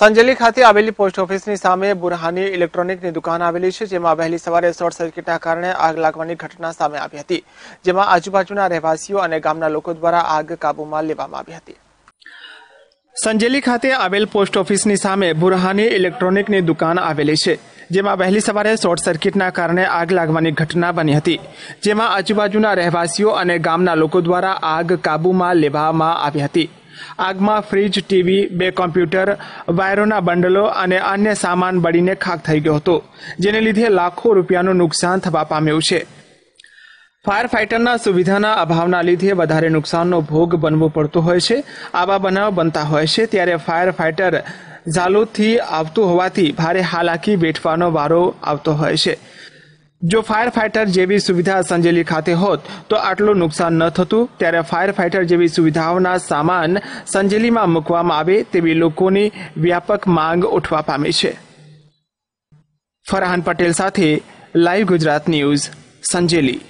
સંજેલી ખાતે આવેલી પોસ્ટ ઓફિસની સામે બુરહાની ઇલેક્ટ્રોનિકની દુકાન આવેલી છે જેમાં વહેલી સવારે શોર્ટ સર્કિટના કારણે આગ લાગવાની ઘટના સામે આવી હતી જેમાં આજુબાજુના રહેવાસીઓ અને ગામના લોકો દ્વારા આગ કાબૂમાં લેવામાં આવી હતી સંજેલી ખાતે આવેલ પોસ્ટ ઓફિસની સામે બુરહાની ઇલેક્ટ્રોનિકની દુકાન આવેલી છે જેમાં વહેલી સવારે શોર્ટ સર્કિટના કારણે આગ લાગવાની ઘટના બની હતી જેમાં આજુબાજુના રહેવાસીઓ અને ગામના લોકો દ્વારા આગ કાબૂમાં લેવામાં આવી હતી આગમાં ફ્રીજ ટીવી બે કોમ્પ્યુટર વાયરોના બંડલો અને અન્ય સામાન બળીને ખાખ થઈ ગયો હતો જેને લીધે લાખો રૂપિયાનું નુકસાન થવા પામ્યું છે ફાયર ફાઇટરના સુવિધાના અભાવના લીધે વધારે નુકસાનનો ભોગ બનવો પડતો હોય છે આવા બનાવ બનતા હોય છે ત્યારે ફાયર ફાઇટર ઝાલોદથી આવતું હોવાથી ભારે હાલાકી વેઠવાનો વારો આવતો હોય છે જો ફાયર ફાઇટર જેવી સુવિધા સંજેલી ખાતે હોત તો આટલું નુકસાન ન થતું ત્યારે ફાયર ફાઇટર જેવી સુવિધાઓના સામાન સંજેલીમાં મૂકવામાં આવે તેવી લોકોની વ્યાપક માંગ ઉઠવા પામી છે ફરહાન પટેલ સાથે લાઈવ ગુજરાત ન્યૂઝ સંજેલી